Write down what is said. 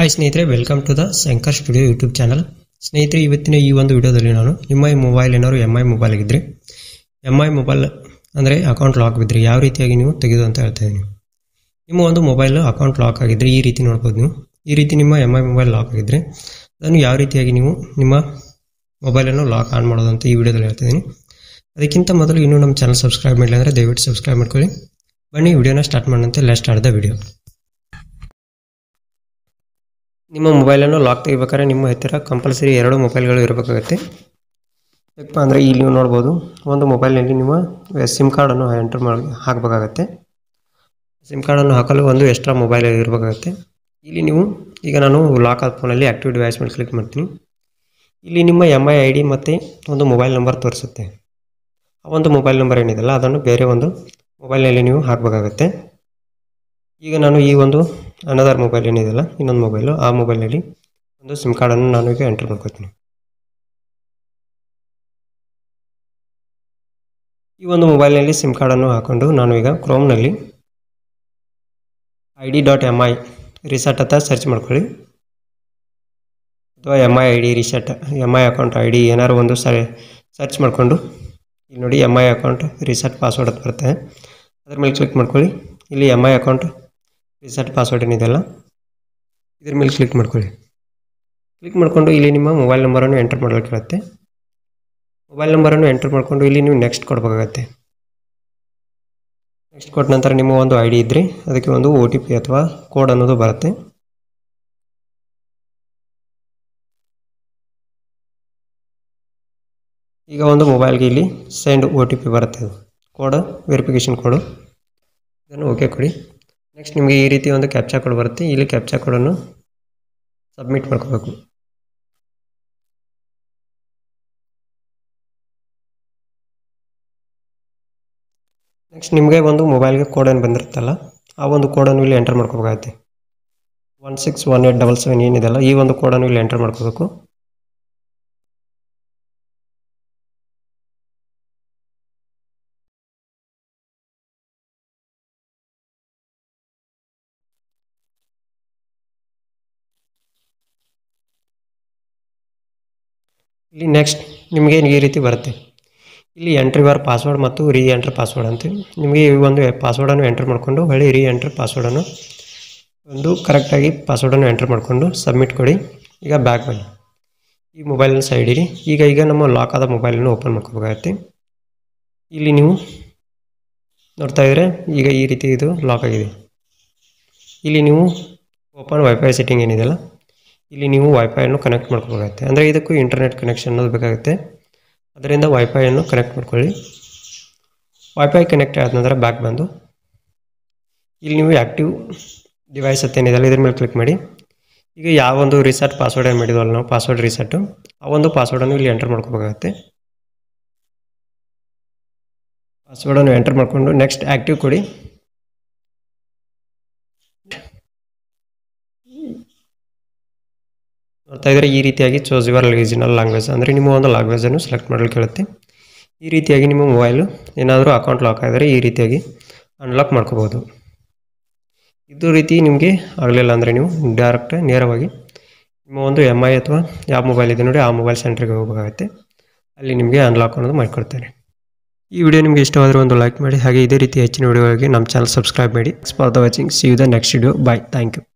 hi ಸ್ನೇಹಿತರೆ welcome to the Shankar studio YouTube channel ಸ್ನೇಹಿತರೆ ಇವತ್ತಿನ ಈ ಒಂದು ವಿಡಿಯೋದಲ್ಲಿ ನಾನು ಎಮ್ ಐ ಮೊಬೈಲ್ ಏನಾದ್ರು ಎಮ್ ಐ ಮೊಬೈಲ್ ಆಗಿದ್ರೆ ಎಮ್ ಐ ಮೊಬೈಲ್ ಅಂದರೆ ಅಕೌಂಟ್ ಲಾಕ್ ಬಿದ್ದರೆ ಯಾವ ರೀತಿಯಾಗಿ ನೀವು ತೆಗೆದು ಅಂತ ಹೇಳ್ತಾ ಇದ್ದೀನಿ ನಿಮ್ಮ ಒಂದು ಮೊಬೈಲ್ ಅಕೌಂಟ್ ಲಾಕ್ ಆಗಿದ್ದರೆ ಈ ರೀತಿ ನೋಡ್ಬೋದು ನೀವು ಈ ರೀತಿ ನಿಮ್ಮ ಎಮ್ ಐ ಮೊಬೈಲ್ ಲಾಕ್ ಆಗಿದ್ದರೆ ಅದನ್ನು ಯಾವ ರೀತಿಯಾಗಿ ನೀವು ನಿಮ್ಮ ಮೊಬೈಲನ್ನು ಲಾಕ್ ಆನ್ ಮಾಡೋದು ಅಂತ ಈ ವಿಡಿಯೋದಲ್ಲಿ ಹೇಳ್ತಿದ್ದೀನಿ ಅದಕ್ಕಿಂತ ಮೊದಲು ಇನ್ನೂ ನಮ್ಮ ಚಾನಲ್ ಸಬ್ಸ್ಕ್ರೈಬ್ ಮಾಡಿಲ್ಲ ಅಂದರೆ ದಯವಿಟ್ಟು ಸಬ್ಸ್ಕ್ರೈಬ್ ಮಾಡ್ಕೊಳ್ಳಿ ಬನ್ನಿ ವಿಡಿಯೋನ ಸ್ಟಾರ್ಟ್ ಮಾಡೋಂತೆ ಲಾಸ್ಟ್ ಆಡ್ದ ವಿಡಿಯೋ ನಿಮ್ಮ ಮೊಬೈಲನ್ನು ಲಾಕ್ ತೆಗಿಬೇಕಾದ್ರೆ ನಿಮ್ಮ ಹತ್ತಿರ ಕಂಪಲ್ಸರಿ ಎರಡು ಮೊಬೈಲ್ಗಳು ಇರಬೇಕಾಗುತ್ತೆ ಯಾಕಪ್ಪ ಅಂದರೆ ಇಲ್ಲಿ ನೀವು ನೋಡ್ಬೋದು ಒಂದು ಮೊಬೈಲ್ನಲ್ಲಿ ನಿಮ್ಮ ಸಿಮ್ ಕಾರ್ಡನ್ನು ಎಂಟರ್ ಮಾಡಿ ಹಾಕಬೇಕಾಗತ್ತೆ ಸಿಮ್ ಕಾರ್ಡನ್ನು ಹಾಕಲು ಒಂದು ಎಕ್ಸ್ಟ್ರಾ ಮೊಬೈಲ್ ಇರಬೇಕಾಗತ್ತೆ ಇಲ್ಲಿ ನೀವು ಈಗ ನಾನು ಲಾಕ್ ಆದ ಫೋನಲ್ಲಿ ಆ್ಯಕ್ಟಿವ್ ಡಿವೈಸ್ ಮೇಲೆ ಕ್ಲಿಕ್ ಮಾಡ್ತೀನಿ ಇಲ್ಲಿ ನಿಮ್ಮ ಎಮ್ ಐ ಐ ಡಿ ಮತ್ತು ಒಂದು ಮೊಬೈಲ್ ನಂಬರ್ ತೋರಿಸುತ್ತೆ ಆ ಒಂದು ಮೊಬೈಲ್ ನಂಬರ್ ಏನಿದೆಯಲ್ಲ ಅದನ್ನು ಬೇರೆ ಒಂದು ಮೊಬೈಲ್ನಲ್ಲಿ ನೀವು ಹಾಕಬೇಕಾಗತ್ತೆ ಈಗ ನಾನು ಈ ಒಂದು ಅನದರ್ ಮೊಬೈಲ್ ಏನಿದೆಯಲ್ಲ ಇನ್ನೊಂದು ಮೊಬೈಲು ಆ ಮೊಬೈಲಲ್ಲಿ ಒಂದು ಸಿಮ್ ಕಾರ್ಡನ್ನು ನಾನು ಈಗ ಎಂಟ್ರ್ ಮಾಡ್ಕೊತೀನಿ ಈ ಒಂದು ಮೊಬೈಲ್ನಲ್ಲಿ ಸಿಮ್ ಕಾರ್ಡನ್ನು ಹಾಕ್ಕೊಂಡು ನಾನು ಈಗ ಕ್ರೋಮ್ನಲ್ಲಿ I D dot M I reset ಅಂತ ಸರ್ಚ್ ಮಾಡ್ಕೊಳ್ಳಿ ಅಥವಾ M I I D reset M I account I D ಏನಾರು ಒಂದು ಸರಿ ಸರ್ಚ್ ಮಾಡಿಕೊಂಡು ಇಲ್ಲಿ ನೋಡಿ M I account reset password ಅಂತ ಬರುತ್ತೆ ಅದ್ರ ಮೇಲೆ ಕ್ಲಿಕ್ ಮಾಡ್ಕೊಳ್ಳಿ ಇಲ್ಲಿ M I account reset password ಏನಿದೆಲ್ಲ ಇದ್ರ ಮೇಲೆ ಕ್ಲಿಕ್ ಮಾಡ್ಕೊಳ್ಳಿ ಕ್ಲಿಕ್ ಮಾಡಿಕೊಂಡು ಇಲ್ಲಿ ನಿಮ್ಮ ಮೊಬೈಲ್ ನಂಬರನ್ನು ಎಂಟರ್ ಮಾಡಲಿಕ್ಕಿರುತ್ತೆ ಮೊಬೈಲ್ ನಂಬರನ್ನು ಎಂಟರ್ ಮಾಡಿಕೊಂಡು ಇಲ್ಲಿ ನೀವು ನೆಕ್ಸ್ಟ್ ಕೊಡಬೇಕಾಗತ್ತೆ ನೆಕ್ಸ್ಟ್ ಕೊಟ್ಟ ನಂತರ ನಿಮ್ಮ ಒಂದು ಐ ಡಿ ಇದ್ದರೆ ಅದಕ್ಕೆ ಒಂದು ಒ ಟಿ ಪಿ ಅಥವಾ ಕೋಡ್ ಅನ್ನೋದು ಬರುತ್ತೆ ಈಗ ಒಂದು ಮೊಬೈಲ್ಗೆ ಇಲ್ಲಿ ಸೆಂಡ್ ಒ ಟಿ ಪಿ ಬರುತ್ತೆ ಕೋಡ್ ವೆರಿಫಿಕೇಷನ್ ಕೋಡು ಇದನ್ನು ಓಕೆ ಕೊಡಿ ನೆಕ್ಸ್ಟ್ ನಿಮಗೆ ಈ ರೀತಿ ಒಂದು ಕ್ಯಾಪ್ಚಾ ಕೋಡ್ ಬರುತ್ತೆ ಇಲ್ಲಿ ಕ್ಯಾಪ್ಚಾ ಕೋಡನ್ನು ಸಬ್ಮಿಟ್ ಮಾಡ್ಕೋಬೇಕು ನೆಕ್ಸ್ಟ್ ನಿಮಗೆ ಒಂದು ಮೊಬೈಲ್ಗೆ ಕೋಡನ್ನು ಬಂದಿರುತ್ತಲ್ಲ ಆ ಒಂದು ಕೋಡನ್ನು ಇಲ್ಲಿ ಎಂಟರ್ ಮಾಡ್ಕೋಬೇಕಾಗುತ್ತೆ one six one eight double seven ಏನಿದೆಲ್ಲ ಈ ಒಂದು ಕೋಡನ್ನು ಇಲ್ಲಿ ಎಂಟರ್ ಮಾಡ್ಕೋಬೇಕು ಇಲ್ಲಿ ನೆಕ್ಸ್ಟ್ ನಿಮಗೆ ಈ ರೀತಿ ಬರುತ್ತೆ ಇಲ್ಲಿ ಎಂಟ್ರಿ ಬಾರ್ ಪಾಸ್ವರ್ಡ್ ಮತ್ತು ರೀ ಎಂಟ್ರ್ ಪಾಸ್ವರ್ಡ್ ಅಂತ ನಿಮಗೆ ಈ ಒಂದು ಪಾಸ್ವರ್ಡನ್ನು ಎಂಟ್ರ್ ಮಾಡಿಕೊಂಡು ಹೊಳ್ಳಿ ರೀ ಎಂಟ್ರ್ ಪಾಸ್ವರ್ಡನ್ನು ಒಂದು ಕರೆಕ್ಟಾಗಿ ಪಾಸ್ವರ್ಡನ್ನು ಎಂಟ್ರ್ ಮಾಡಿಕೊಂಡು ಸಬ್ಮಿಟ್ ಕೊಡಿ ಈಗ ಬ್ಯಾಕ್ ಬನ್ನಿ ಈ ಮೊಬೈಲ್ನ ಸೈಡ್ ಇರಿ ಈಗ ಈಗ ನಮ್ಮ ಲಾಕ್ ಆದ ಮೊಬೈಲನ್ನು ಓಪನ್ ಮಾಡ್ಕೋಬೇಕಾಗತ್ತೆ ಇಲ್ಲಿ ನೀವು ನೋಡ್ತಾ ಇದ್ರೆ ಈಗ ಈ ರೀತಿ ಇದು ಲಾಕ್ ಆಗಿದೆ ಇಲ್ಲಿ ನೀವು ಓಪನ್ ವೈಫೈ ಸೆಟ್ಟಿಂಗ್ ಏನಿದೆಯಲ್ಲ ಇಲ್ಲಿ ನೀವು ವೈಫೈಯನ್ನು ಕನೆಕ್ಟ್ ಮಾಡ್ಕೋಬೇಕಾಗುತ್ತೆ ಅಂದರೆ ಇದಕ್ಕೂ ಇಂಟರ್ನೆಟ್ ಕನೆಕ್ಷನ್ ಅನ್ನೋದು ಬೇಕಾಗುತ್ತೆ ಅದರಿಂದ ವೈಫೈಯನ್ನು ಕನೆಕ್ಟ್ ಮಾಡ್ಕೊಳ್ಳಿ ವೈಫೈ ಕನೆಕ್ಟ್ ಆದ ನಂತರ ಬ್ಯಾಕ್ ಬಂದು ಇಲ್ಲಿ ನೀವು ಆ್ಯಕ್ಟಿವ್ ಡಿವೈಸ್ ಅಲ್ಲ ಇದ್ರ ಮೇಲೆ ಕ್ಲಿಕ್ ಮಾಡಿ ಈಗ ಯಾವೊಂದು ರಿಸೆಟ್ ಪಾಸ್ವರ್ಡ್ ಏನು ಮಾಡಿದ್ವಲ್ಲ ನಾವು ಪಾಸ್ವರ್ಡ್ ರಿಸೆಟ್ಟು ಆ ಒಂದು ಪಾಸ್ವರ್ಡನ್ನು ಇಲ್ಲಿ ಎಂಟರ್ ಮಾಡ್ಕೋಬೇಕಾಗುತ್ತೆ ಪಾಸ್ವರ್ಡನ್ನು ಎಂಟರ್ ಮಾಡಿಕೊಂಡು ನೆಕ್ಸ್ಟ್ ಆ್ಯಕ್ಟಿವ್ ಕೊಡಿ ನೋಡ್ತಾ ಇದ್ದರೆ ಈ ರೀತಿಯಾಗಿ ಚೋಸ್ ಯುವರ್ ರೀಜಿನಲ್ ಲ್ಯಾಂಗ್ವೇಜ್ ಅಂದರೆ ನಿಮ್ಮ ಒಂದು ಲ್ಯಾಂಗ್ವೇಜನ್ನು ಸೆಲೆಕ್ಟ್ ಮಾಡಲು ಕೇಳುತ್ತೆ ಈ ರೀತಿಯಾಗಿ ನಿಮ್ಮ ಮೊಬೈಲು ಏನಾದರೂ ಅಕೌಂಟ್ ಲಾಕ್ ಆದರೆ ಈ ರೀತಿಯಾಗಿ ಅನ್ಲಾಕ್ ಮಾಡ್ಕೋಬೋದು ಇದು ರೀತಿ ನಿಮಗೆ ಆಗಲಿಲ್ಲ ಅಂದರೆ ನೀವು ಡೈರೆಕ್ಟ್ ನೇರವಾಗಿ ನಿಮ್ಮ ಒಂದು ಎಮ್ ಐ ಅಥವಾ ಯಾವ ಮೊಬೈಲ್ ಇದೆ ನೋಡಿ ಆ ಮೊಬೈಲ್ ಸೆಂಟ್ರಿಗೆ ಹೋಗಬೇಕಾಗುತ್ತೆ ಅಲ್ಲಿ ನಿಮಗೆ ಅನ್ಲಾಕ್ ಅನ್ನೋದು ಮಾಡಿಕೊಡ್ತಾರೆ ಈ ವಿಡಿಯೋ ನಿಮಗೆ ಇಷ್ಟವಾದರೆ ಒಂದು ಲೈಕ್ ಮಾಡಿ ಹಾಗೆ ಇದೇ ರೀತಿ ಹೆಚ್ಚಿನ ವಿಡಿಯೋಗಳಿಗೆ ನಮ್ಮ ಚಾನಲ್ ಸಬ್ಸ್ಕ್ರೈಬ್ ಮಾಡಿ for the watching see you the next video bye thank you